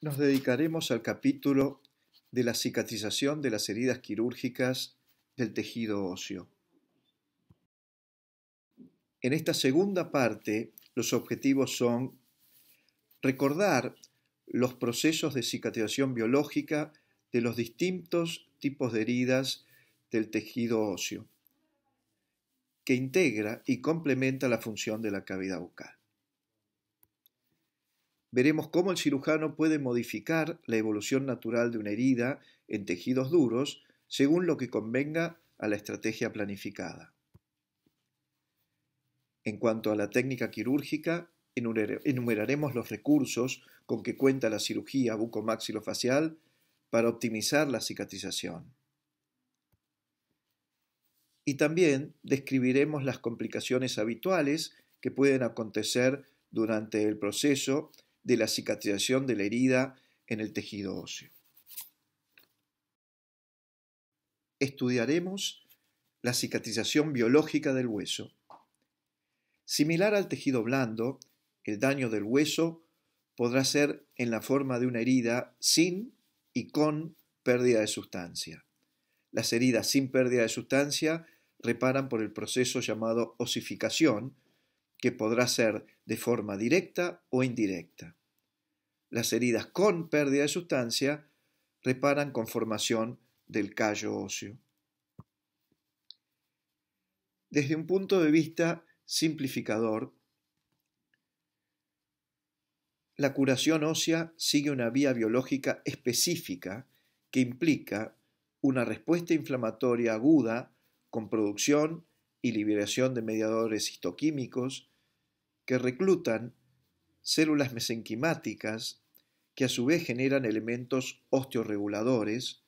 nos dedicaremos al capítulo de la cicatrización de las heridas quirúrgicas del tejido óseo. En esta segunda parte, los objetivos son recordar los procesos de cicatrización biológica de los distintos tipos de heridas del tejido óseo, que integra y complementa la función de la cavidad bucal veremos cómo el cirujano puede modificar la evolución natural de una herida en tejidos duros según lo que convenga a la estrategia planificada. En cuanto a la técnica quirúrgica, enumeraremos los recursos con que cuenta la cirugía bucomaxilofacial para optimizar la cicatrización. Y también describiremos las complicaciones habituales que pueden acontecer durante el proceso de la cicatrización de la herida en el tejido óseo. Estudiaremos la cicatrización biológica del hueso. Similar al tejido blando, el daño del hueso podrá ser en la forma de una herida sin y con pérdida de sustancia. Las heridas sin pérdida de sustancia reparan por el proceso llamado osificación, que podrá ser de forma directa o indirecta. Las heridas con pérdida de sustancia reparan con formación del callo óseo. Desde un punto de vista simplificador, la curación ósea sigue una vía biológica específica que implica una respuesta inflamatoria aguda con producción y liberación de mediadores histoquímicos que reclutan células mesenquimáticas que a su vez generan elementos osteoreguladores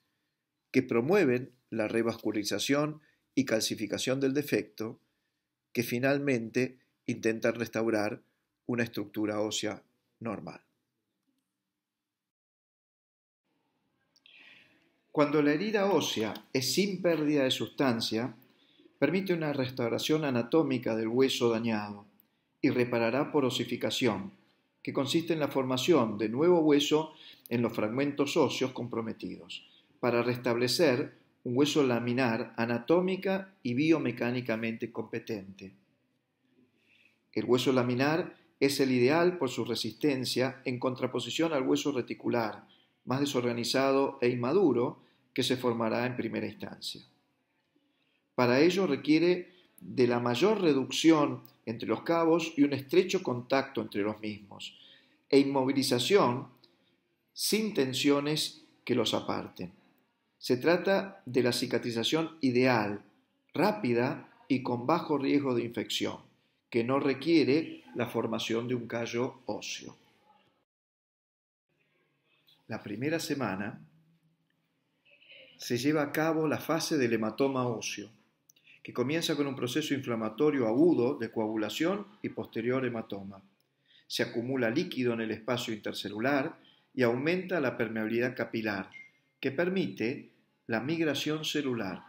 que promueven la revascularización y calcificación del defecto que finalmente intentan restaurar una estructura ósea normal. Cuando la herida ósea es sin pérdida de sustancia, permite una restauración anatómica del hueso dañado, y reparará por osificación, que consiste en la formación de nuevo hueso en los fragmentos óseos comprometidos, para restablecer un hueso laminar anatómica y biomecánicamente competente. El hueso laminar es el ideal por su resistencia en contraposición al hueso reticular, más desorganizado e inmaduro, que se formará en primera instancia. Para ello requiere de la mayor reducción entre los cabos y un estrecho contacto entre los mismos, e inmovilización sin tensiones que los aparten. Se trata de la cicatrización ideal, rápida y con bajo riesgo de infección, que no requiere la formación de un callo óseo. La primera semana se lleva a cabo la fase del hematoma óseo, que comienza con un proceso inflamatorio agudo de coagulación y posterior hematoma. Se acumula líquido en el espacio intercelular y aumenta la permeabilidad capilar, que permite la migración celular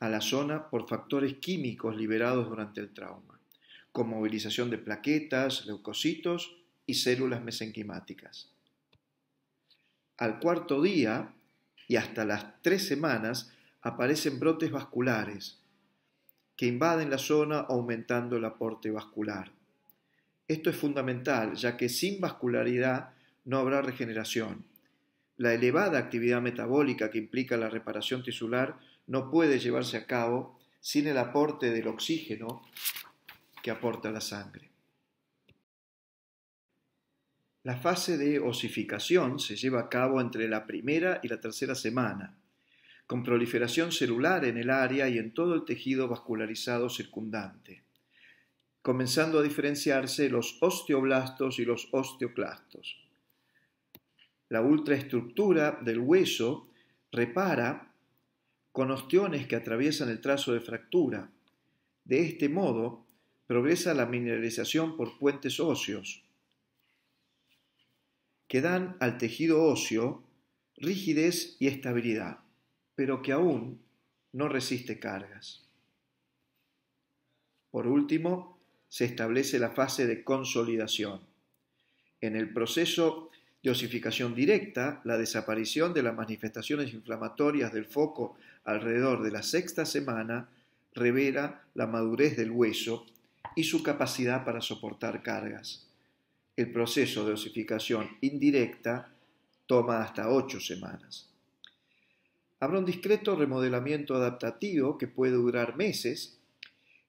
a la zona por factores químicos liberados durante el trauma, con movilización de plaquetas, leucocitos y células mesenquimáticas. Al cuarto día y hasta las tres semanas aparecen brotes vasculares que invaden la zona aumentando el aporte vascular. Esto es fundamental, ya que sin vascularidad no habrá regeneración. La elevada actividad metabólica que implica la reparación tisular no puede llevarse a cabo sin el aporte del oxígeno que aporta la sangre. La fase de osificación se lleva a cabo entre la primera y la tercera semana con proliferación celular en el área y en todo el tejido vascularizado circundante, comenzando a diferenciarse los osteoblastos y los osteoclastos. La ultraestructura del hueso repara con osteones que atraviesan el trazo de fractura. De este modo, progresa la mineralización por puentes óseos, que dan al tejido óseo rigidez y estabilidad pero que aún no resiste cargas. Por último, se establece la fase de consolidación. En el proceso de osificación directa, la desaparición de las manifestaciones inflamatorias del foco alrededor de la sexta semana revela la madurez del hueso y su capacidad para soportar cargas. El proceso de osificación indirecta toma hasta ocho semanas. Habrá un discreto remodelamiento adaptativo que puede durar meses,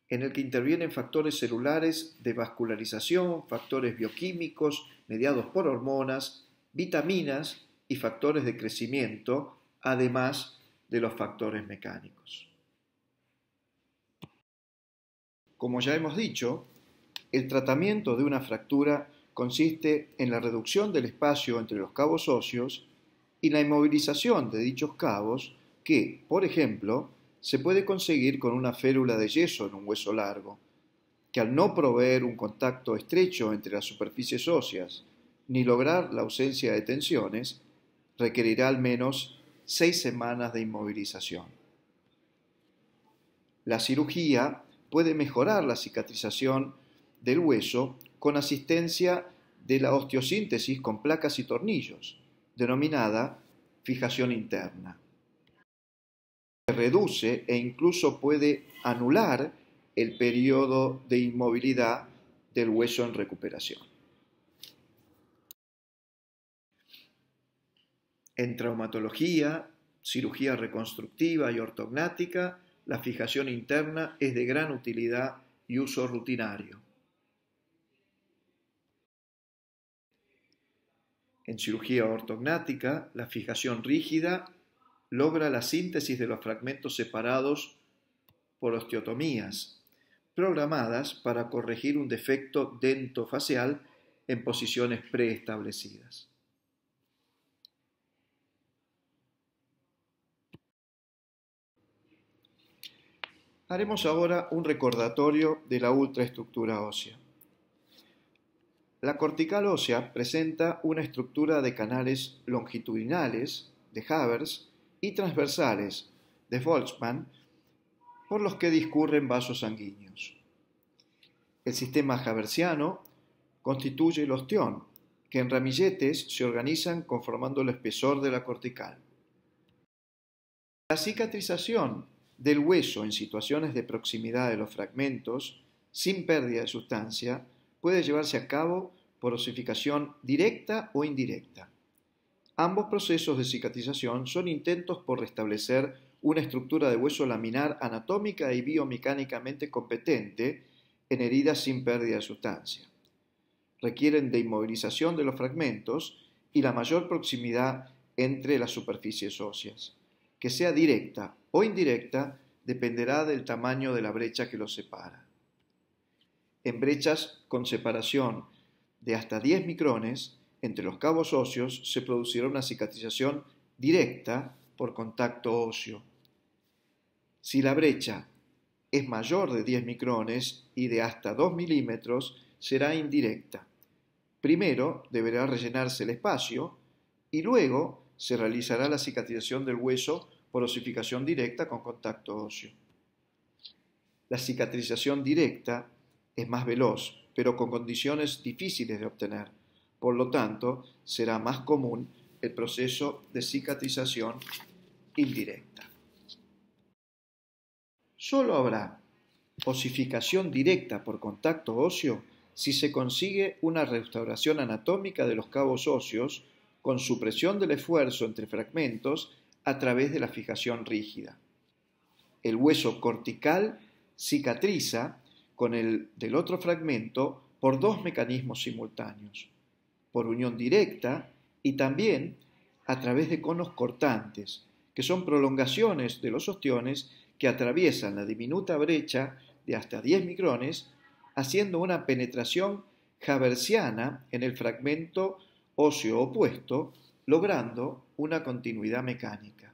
en el que intervienen factores celulares de vascularización, factores bioquímicos mediados por hormonas, vitaminas y factores de crecimiento, además de los factores mecánicos. Como ya hemos dicho, el tratamiento de una fractura consiste en la reducción del espacio entre los cabos óseos y la inmovilización de dichos cabos que, por ejemplo, se puede conseguir con una férula de yeso en un hueso largo, que al no proveer un contacto estrecho entre las superficies óseas ni lograr la ausencia de tensiones, requerirá al menos seis semanas de inmovilización. La cirugía puede mejorar la cicatrización del hueso con asistencia de la osteosíntesis con placas y tornillos, denominada fijación interna. reduce e incluso puede anular el periodo de inmovilidad del hueso en recuperación. En traumatología, cirugía reconstructiva y ortognática, la fijación interna es de gran utilidad y uso rutinario. En cirugía ortognática, la fijación rígida logra la síntesis de los fragmentos separados por osteotomías, programadas para corregir un defecto dentofacial en posiciones preestablecidas. Haremos ahora un recordatorio de la ultraestructura ósea. La cortical ósea presenta una estructura de canales longitudinales, de Havers, y transversales, de Boltzmann, por los que discurren vasos sanguíneos. El sistema haversiano constituye el ostión, que en ramilletes se organizan conformando el espesor de la cortical. La cicatrización del hueso en situaciones de proximidad de los fragmentos, sin pérdida de sustancia, puede llevarse a cabo por osificación directa o indirecta. Ambos procesos de cicatrización son intentos por restablecer una estructura de hueso laminar anatómica y biomecánicamente competente en heridas sin pérdida de sustancia. Requieren de inmovilización de los fragmentos y la mayor proximidad entre las superficies óseas. Que sea directa o indirecta dependerá del tamaño de la brecha que los separa en brechas con separación de hasta 10 micrones entre los cabos óseos se producirá una cicatrización directa por contacto óseo. Si la brecha es mayor de 10 micrones y de hasta 2 milímetros, será indirecta. Primero deberá rellenarse el espacio y luego se realizará la cicatrización del hueso por osificación directa con contacto óseo. La cicatrización directa es más veloz, pero con condiciones difíciles de obtener. Por lo tanto, será más común el proceso de cicatrización indirecta. Solo habrá osificación directa por contacto óseo si se consigue una restauración anatómica de los cabos óseos con supresión del esfuerzo entre fragmentos a través de la fijación rígida. El hueso cortical cicatriza con el del otro fragmento por dos mecanismos simultáneos, por unión directa y también a través de conos cortantes, que son prolongaciones de los ostiones que atraviesan la diminuta brecha de hasta 10 micrones, haciendo una penetración javersiana en el fragmento óseo opuesto, logrando una continuidad mecánica.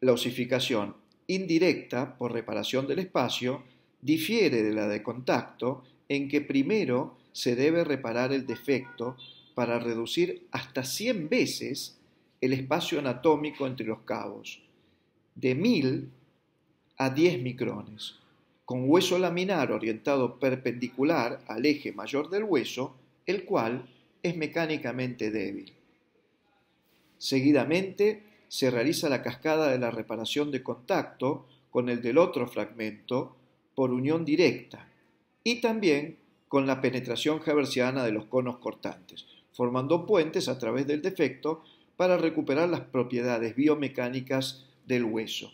La osificación indirecta, por reparación del espacio, difiere de la de contacto en que primero se debe reparar el defecto para reducir hasta 100 veces el espacio anatómico entre los cabos, de 1000 a 10 micrones, con hueso laminar orientado perpendicular al eje mayor del hueso, el cual es mecánicamente débil. Seguidamente, se realiza la cascada de la reparación de contacto con el del otro fragmento por unión directa y también con la penetración javersiana de los conos cortantes, formando puentes a través del defecto para recuperar las propiedades biomecánicas del hueso.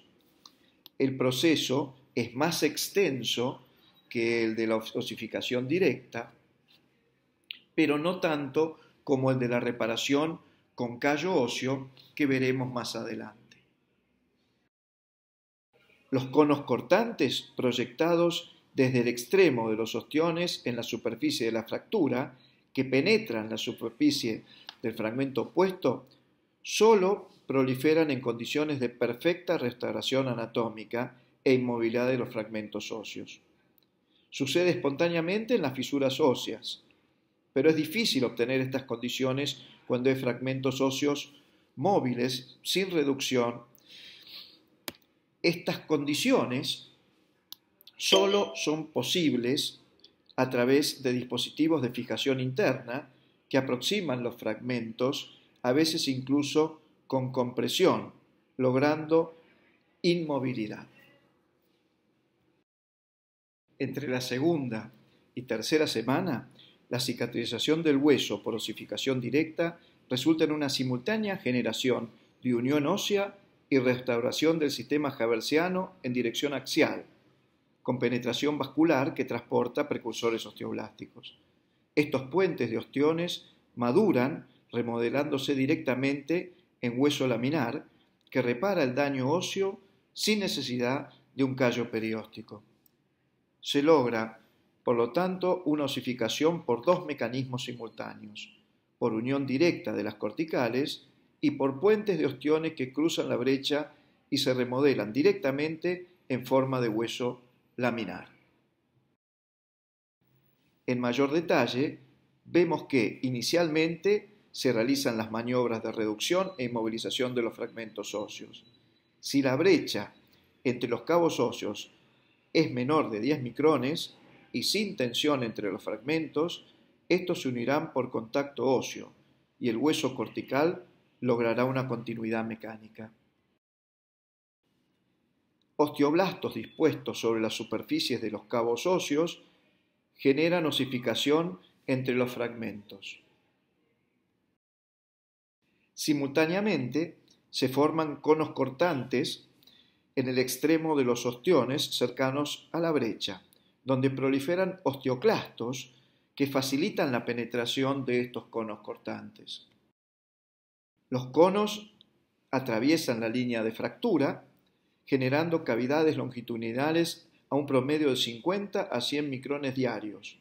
El proceso es más extenso que el de la osificación directa, pero no tanto como el de la reparación con callo óseo que veremos más adelante. Los conos cortantes proyectados desde el extremo de los ostiones en la superficie de la fractura, que penetran la superficie del fragmento opuesto, solo proliferan en condiciones de perfecta restauración anatómica e inmovilidad de los fragmentos óseos. Sucede espontáneamente en las fisuras óseas, pero es difícil obtener estas condiciones cuando hay fragmentos óseos móviles sin reducción, estas condiciones solo son posibles a través de dispositivos de fijación interna que aproximan los fragmentos, a veces incluso con compresión, logrando inmovilidad. Entre la segunda y tercera semana, la cicatrización del hueso por osificación directa resulta en una simultánea generación de unión ósea y restauración del sistema javersiano en dirección axial, con penetración vascular que transporta precursores osteoblásticos. Estos puentes de osteones maduran remodelándose directamente en hueso laminar que repara el daño óseo sin necesidad de un callo perióstico. Se logra por lo tanto, una osificación por dos mecanismos simultáneos, por unión directa de las corticales y por puentes de ostiones que cruzan la brecha y se remodelan directamente en forma de hueso laminar. En mayor detalle, vemos que inicialmente se realizan las maniobras de reducción e inmovilización de los fragmentos óseos. Si la brecha entre los cabos óseos es menor de 10 micrones, y sin tensión entre los fragmentos, estos se unirán por contacto óseo y el hueso cortical logrará una continuidad mecánica. Osteoblastos dispuestos sobre las superficies de los cabos óseos generan osificación entre los fragmentos. Simultáneamente, se forman conos cortantes en el extremo de los ostiones cercanos a la brecha donde proliferan osteoclastos que facilitan la penetración de estos conos cortantes. Los conos atraviesan la línea de fractura, generando cavidades longitudinales a un promedio de 50 a 100 micrones diarios,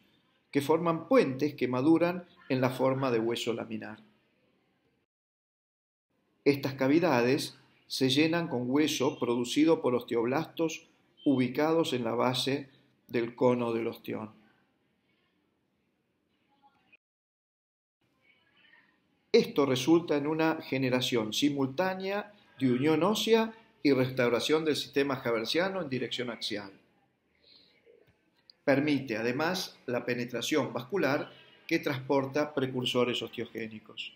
que forman puentes que maduran en la forma de hueso laminar. Estas cavidades se llenan con hueso producido por osteoblastos ubicados en la base del cono del ostión. Esto resulta en una generación simultánea de unión ósea y restauración del sistema javersiano en dirección axial. Permite además la penetración vascular que transporta precursores osteogénicos.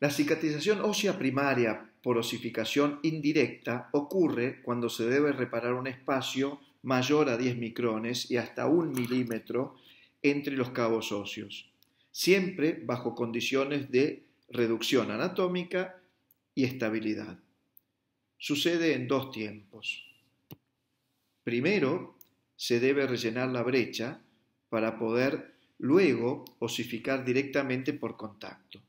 La cicatrización ósea primaria por osificación indirecta ocurre cuando se debe reparar un espacio mayor a 10 micrones y hasta un milímetro entre los cabos óseos, siempre bajo condiciones de reducción anatómica y estabilidad. Sucede en dos tiempos. Primero, se debe rellenar la brecha para poder luego osificar directamente por contacto.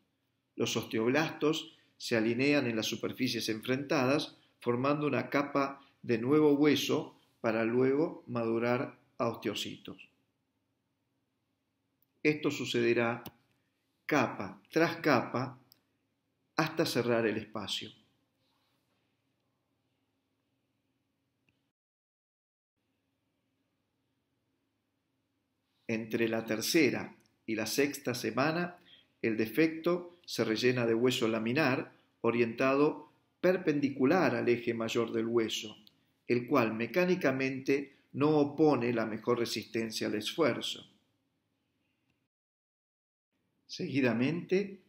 Los osteoblastos se alinean en las superficies enfrentadas, formando una capa de nuevo hueso para luego madurar a osteocitos. Esto sucederá capa tras capa hasta cerrar el espacio. Entre la tercera y la sexta semana, el defecto se rellena de hueso laminar orientado perpendicular al eje mayor del hueso, el cual mecánicamente no opone la mejor resistencia al esfuerzo. Seguidamente,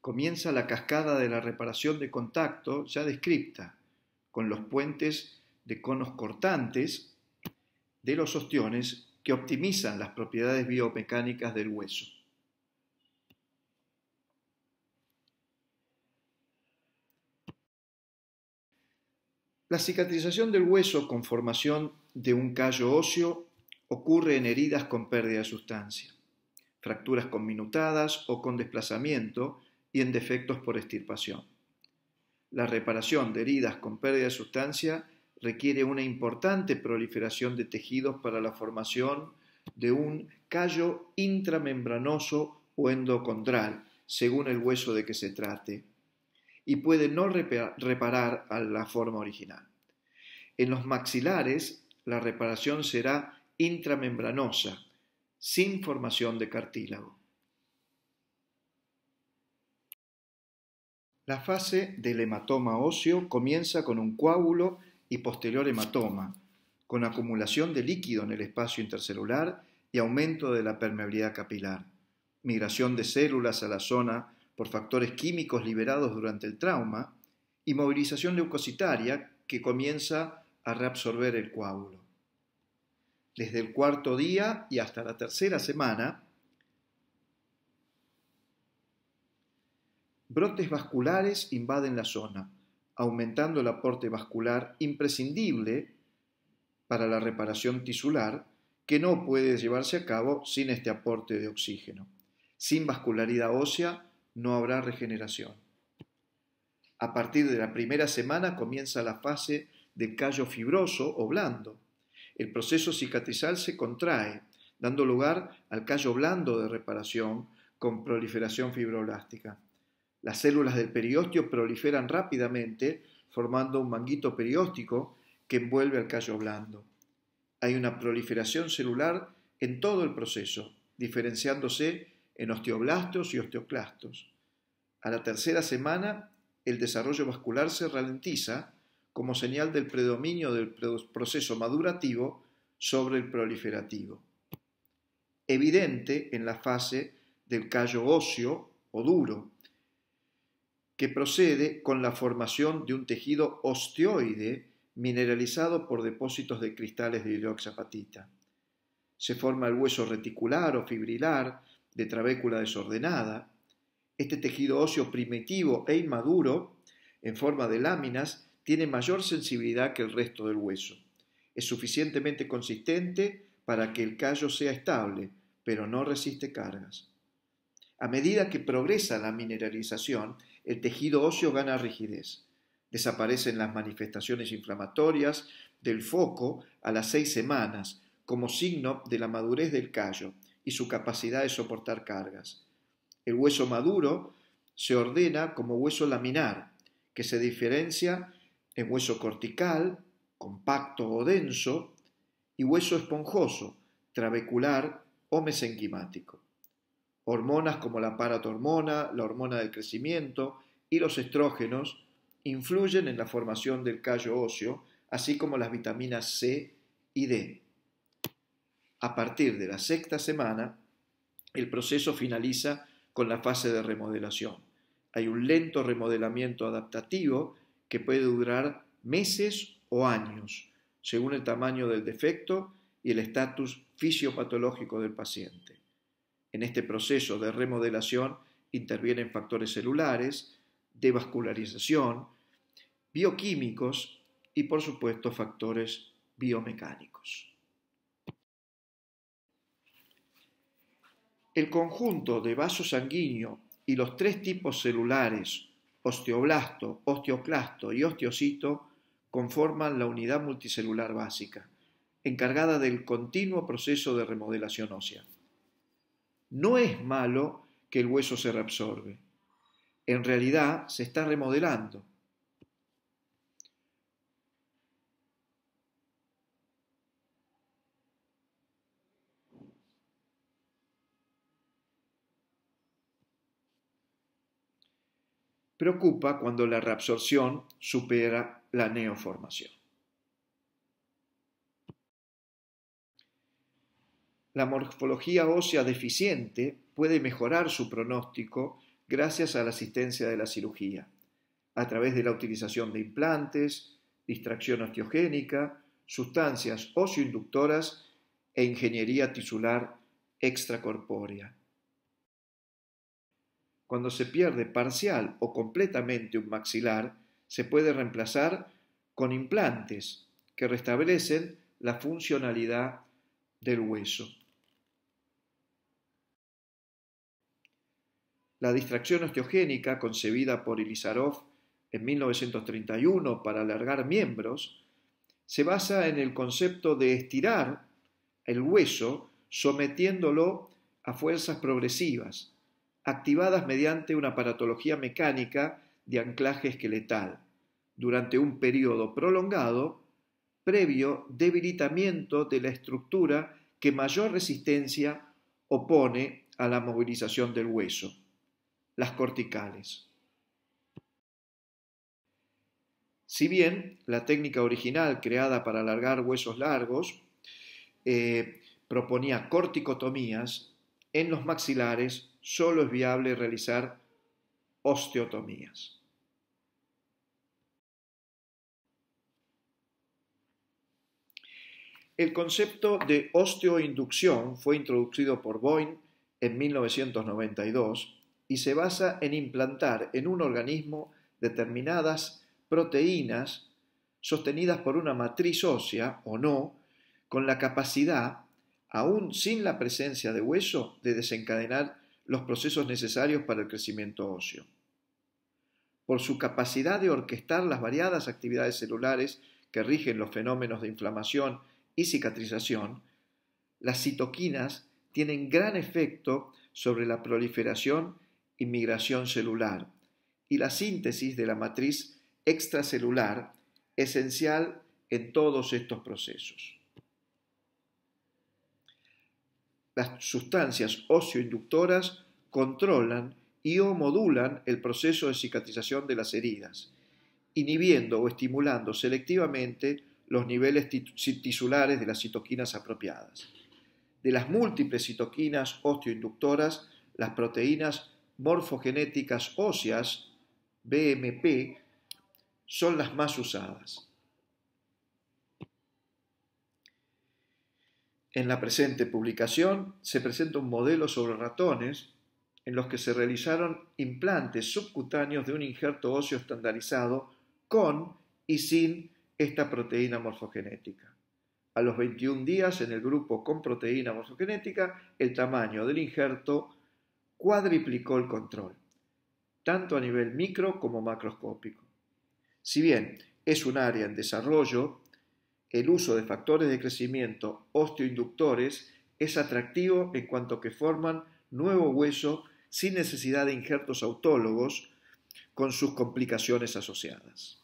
comienza la cascada de la reparación de contacto ya descrita, con los puentes de conos cortantes de los ostiones que optimizan las propiedades biomecánicas del hueso. La cicatrización del hueso con formación de un callo óseo ocurre en heridas con pérdida de sustancia, fracturas conminutadas o con desplazamiento y en defectos por extirpación. La reparación de heridas con pérdida de sustancia requiere una importante proliferación de tejidos para la formación de un callo intramembranoso o endocondral, según el hueso de que se trate, y puede no reparar a la forma original. En los maxilares, la reparación será intramembranosa, sin formación de cartílago. La fase del hematoma óseo comienza con un coágulo y posterior hematoma, con acumulación de líquido en el espacio intercelular y aumento de la permeabilidad capilar, migración de células a la zona por factores químicos liberados durante el trauma y movilización leucocitaria que comienza a reabsorber el coágulo. Desde el cuarto día y hasta la tercera semana, brotes vasculares invaden la zona, aumentando el aporte vascular imprescindible para la reparación tisular que no puede llevarse a cabo sin este aporte de oxígeno. Sin vascularidad ósea no habrá regeneración. A partir de la primera semana comienza la fase de callo fibroso o blando. El proceso cicatrizal se contrae, dando lugar al callo blando de reparación con proliferación fibroblástica. Las células del periósteo proliferan rápidamente, formando un manguito perióstico que envuelve al callo blando. Hay una proliferación celular en todo el proceso, diferenciándose en osteoblastos y osteoclastos. A la tercera semana, el desarrollo vascular se ralentiza como señal del predominio del proceso madurativo sobre el proliferativo. Evidente en la fase del callo óseo o duro, que procede con la formación de un tejido osteoide mineralizado por depósitos de cristales de hidroxapatita. Se forma el hueso reticular o fibrilar, de trabécula desordenada, este tejido óseo primitivo e inmaduro, en forma de láminas, tiene mayor sensibilidad que el resto del hueso. Es suficientemente consistente para que el callo sea estable, pero no resiste cargas. A medida que progresa la mineralización, el tejido óseo gana rigidez. Desaparecen las manifestaciones inflamatorias del foco a las seis semanas, como signo de la madurez del callo, y su capacidad de soportar cargas. El hueso maduro se ordena como hueso laminar, que se diferencia en hueso cortical, compacto o denso, y hueso esponjoso, trabecular o mesenquimático. Hormonas como la paratormona, la hormona del crecimiento y los estrógenos influyen en la formación del callo óseo, así como las vitaminas C y D a partir de la sexta semana, el proceso finaliza con la fase de remodelación. Hay un lento remodelamiento adaptativo que puede durar meses o años, según el tamaño del defecto y el estatus fisiopatológico del paciente. En este proceso de remodelación intervienen factores celulares, de vascularización, bioquímicos y por supuesto factores biomecánicos. El conjunto de vaso sanguíneo y los tres tipos celulares, osteoblasto, osteoclasto y osteocito, conforman la unidad multicelular básica, encargada del continuo proceso de remodelación ósea. No es malo que el hueso se reabsorbe. En realidad se está remodelando, Preocupa cuando la reabsorción supera la neoformación. La morfología ósea deficiente puede mejorar su pronóstico gracias a la asistencia de la cirugía, a través de la utilización de implantes, distracción osteogénica, sustancias óseoinductoras e ingeniería tisular extracorpórea. Cuando se pierde parcial o completamente un maxilar, se puede reemplazar con implantes que restablecen la funcionalidad del hueso. La distracción osteogénica, concebida por Ilizarov en 1931 para alargar miembros, se basa en el concepto de estirar el hueso sometiéndolo a fuerzas progresivas, activadas mediante una paratología mecánica de anclaje esqueletal durante un periodo prolongado previo debilitamiento de la estructura que mayor resistencia opone a la movilización del hueso, las corticales. Si bien la técnica original creada para alargar huesos largos eh, proponía corticotomías en los maxilares solo es viable realizar osteotomías. El concepto de osteoinducción fue introducido por Boyne en 1992 y se basa en implantar en un organismo determinadas proteínas sostenidas por una matriz ósea o no, con la capacidad, aún sin la presencia de hueso, de desencadenar los procesos necesarios para el crecimiento óseo. Por su capacidad de orquestar las variadas actividades celulares que rigen los fenómenos de inflamación y cicatrización, las citoquinas tienen gran efecto sobre la proliferación y migración celular y la síntesis de la matriz extracelular esencial en todos estos procesos. Las sustancias ocioinductoras controlan y o modulan el proceso de cicatrización de las heridas, inhibiendo o estimulando selectivamente los niveles tisulares de las citoquinas apropiadas. De las múltiples citoquinas osteoinductoras, las proteínas morfogenéticas óseas, BMP, son las más usadas. En la presente publicación se presenta un modelo sobre ratones en los que se realizaron implantes subcutáneos de un injerto óseo estandarizado con y sin esta proteína morfogenética. A los 21 días, en el grupo con proteína morfogenética, el tamaño del injerto cuadriplicó el control, tanto a nivel micro como macroscópico. Si bien es un área en desarrollo, el uso de factores de crecimiento osteoinductores es atractivo en cuanto que forman nuevo hueso sin necesidad de injertos autólogos con sus complicaciones asociadas.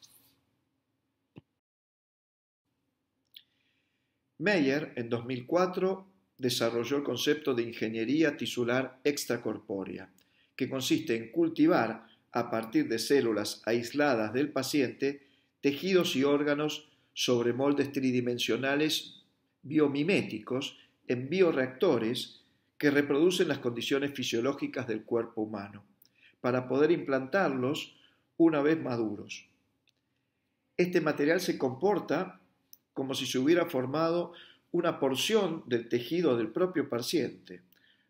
Meyer, en 2004, desarrolló el concepto de ingeniería tisular extracorpórea, que consiste en cultivar, a partir de células aisladas del paciente, tejidos y órganos sobre moldes tridimensionales biomiméticos en bioreactores que reproducen las condiciones fisiológicas del cuerpo humano, para poder implantarlos una vez maduros. Este material se comporta como si se hubiera formado una porción del tejido del propio paciente,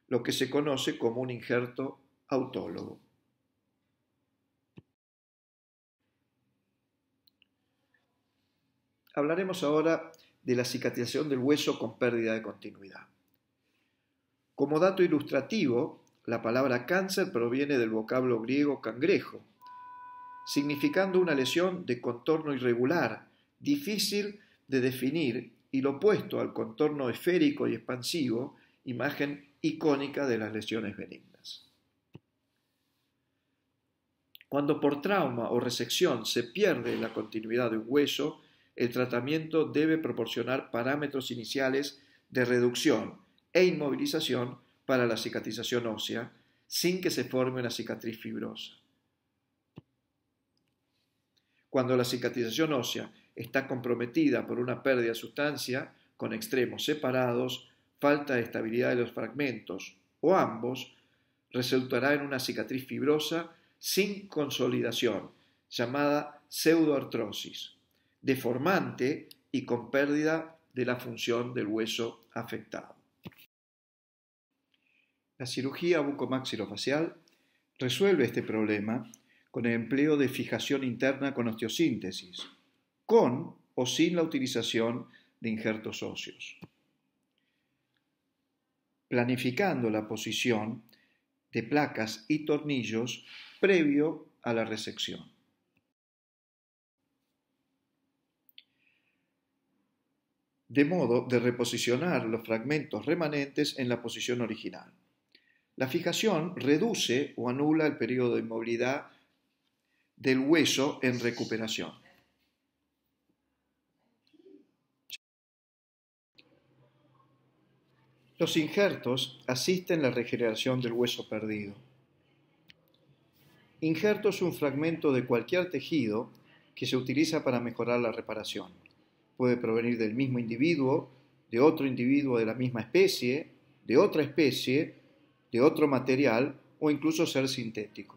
lo que se conoce como un injerto autólogo. Hablaremos ahora de la cicatrización del hueso con pérdida de continuidad. Como dato ilustrativo, la palabra cáncer proviene del vocablo griego cangrejo, significando una lesión de contorno irregular, difícil de definir y lo opuesto al contorno esférico y expansivo, imagen icónica de las lesiones benignas. Cuando por trauma o resección se pierde la continuidad de un hueso, el tratamiento debe proporcionar parámetros iniciales de reducción e inmovilización para la cicatrización ósea sin que se forme una cicatriz fibrosa. Cuando la cicatrización ósea está comprometida por una pérdida de sustancia con extremos separados, falta de estabilidad de los fragmentos o ambos, resultará en una cicatriz fibrosa sin consolidación, llamada pseudoartrosis deformante y con pérdida de la función del hueso afectado. La cirugía bucomaxilofacial resuelve este problema con el empleo de fijación interna con osteosíntesis, con o sin la utilización de injertos óseos. Planificando la posición de placas y tornillos previo a la resección. de modo de reposicionar los fragmentos remanentes en la posición original. La fijación reduce o anula el periodo de inmovilidad del hueso en recuperación. Los injertos asisten la regeneración del hueso perdido. Injerto es un fragmento de cualquier tejido que se utiliza para mejorar la reparación puede provenir del mismo individuo, de otro individuo de la misma especie, de otra especie, de otro material o incluso ser sintético.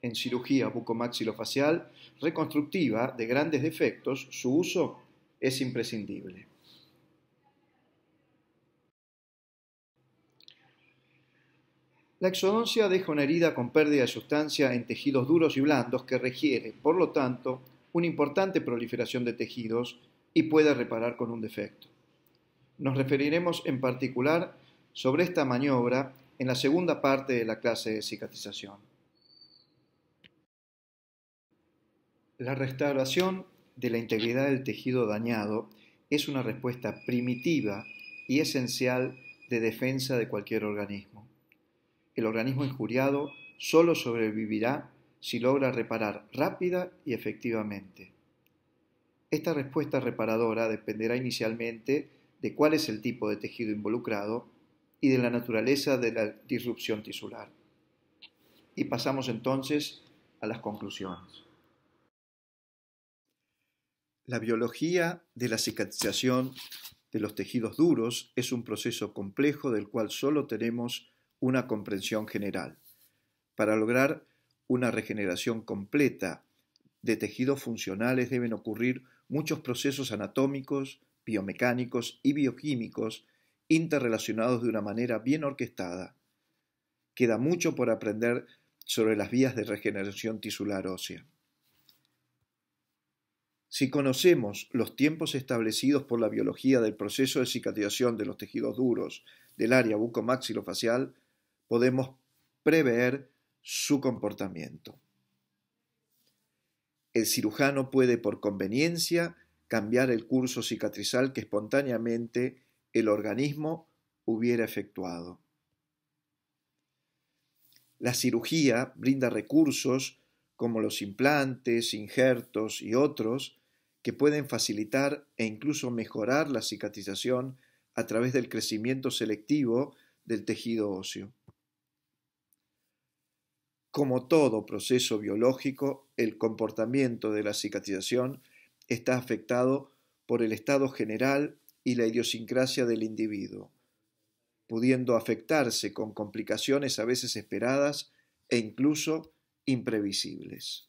En cirugía bucomaxilofacial reconstructiva de grandes defectos, su uso es imprescindible. La exodoncia deja una herida con pérdida de sustancia en tejidos duros y blandos que requiere, por lo tanto, una importante proliferación de tejidos y puede reparar con un defecto. Nos referiremos en particular sobre esta maniobra en la segunda parte de la clase de cicatrización. La restauración de la integridad del tejido dañado es una respuesta primitiva y esencial de defensa de cualquier organismo el organismo injuriado solo sobrevivirá si logra reparar rápida y efectivamente. Esta respuesta reparadora dependerá inicialmente de cuál es el tipo de tejido involucrado y de la naturaleza de la disrupción tisular. Y pasamos entonces a las conclusiones. La biología de la cicatrización de los tejidos duros es un proceso complejo del cual solo tenemos una comprensión general. Para lograr una regeneración completa de tejidos funcionales deben ocurrir muchos procesos anatómicos, biomecánicos y bioquímicos interrelacionados de una manera bien orquestada. Queda mucho por aprender sobre las vías de regeneración tisular ósea. Si conocemos los tiempos establecidos por la biología del proceso de cicatrización de los tejidos duros del área bucomaxilofacial, podemos prever su comportamiento. El cirujano puede, por conveniencia, cambiar el curso cicatrizal que espontáneamente el organismo hubiera efectuado. La cirugía brinda recursos como los implantes, injertos y otros que pueden facilitar e incluso mejorar la cicatrización a través del crecimiento selectivo del tejido óseo. Como todo proceso biológico, el comportamiento de la cicatrización está afectado por el estado general y la idiosincrasia del individuo, pudiendo afectarse con complicaciones a veces esperadas e incluso imprevisibles.